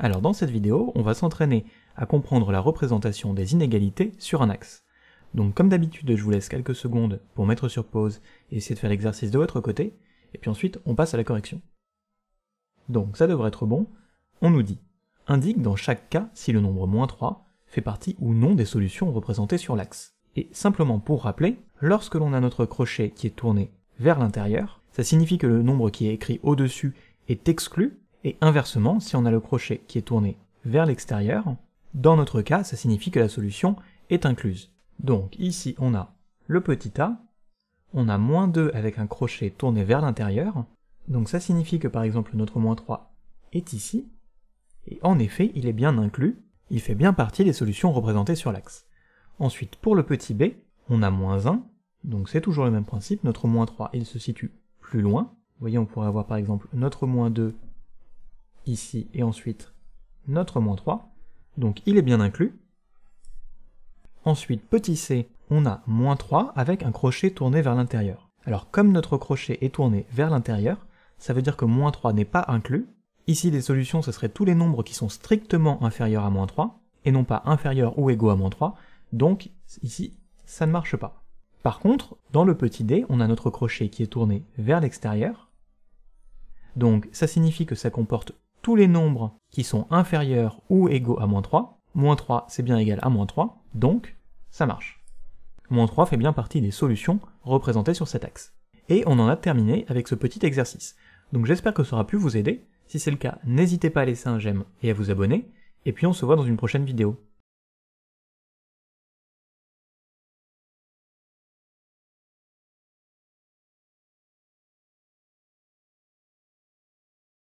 Alors dans cette vidéo, on va s'entraîner à comprendre la représentation des inégalités sur un axe. Donc comme d'habitude, je vous laisse quelques secondes pour mettre sur pause et essayer de faire l'exercice de votre côté, et puis ensuite on passe à la correction. Donc ça devrait être bon, on nous dit « Indique dans chaque cas si le nombre moins 3 fait partie ou non des solutions représentées sur l'axe ». Et simplement pour rappeler, lorsque l'on a notre crochet qui est tourné vers l'intérieur, ça signifie que le nombre qui est écrit au-dessus est exclu, et inversement, si on a le crochet qui est tourné vers l'extérieur, dans notre cas, ça signifie que la solution est incluse. Donc ici, on a le petit a, on a moins 2 avec un crochet tourné vers l'intérieur, donc ça signifie que par exemple notre moins 3 est ici, et en effet, il est bien inclus, il fait bien partie des solutions représentées sur l'axe. Ensuite, pour le petit b, on a moins 1, donc c'est toujours le même principe, notre moins 3, il se situe plus loin. Vous voyez, on pourrait avoir par exemple notre moins 2 ici et ensuite notre moins 3, donc il est bien inclus. Ensuite, petit c, on a moins 3 avec un crochet tourné vers l'intérieur. Alors comme notre crochet est tourné vers l'intérieur, ça veut dire que moins 3 n'est pas inclus. Ici, les solutions, ce seraient tous les nombres qui sont strictement inférieurs à moins 3, et non pas inférieurs ou égaux à moins 3, donc ici, ça ne marche pas. Par contre, dans le petit d, on a notre crochet qui est tourné vers l'extérieur, donc ça signifie que ça comporte les nombres qui sont inférieurs ou égaux à moins 3. Moins 3, c'est bien égal à moins 3, donc ça marche. Moins 3 fait bien partie des solutions représentées sur cet axe. Et on en a terminé avec ce petit exercice. Donc j'espère que ça aura pu vous aider. Si c'est le cas, n'hésitez pas à laisser un j'aime et à vous abonner. Et puis on se voit dans une prochaine vidéo.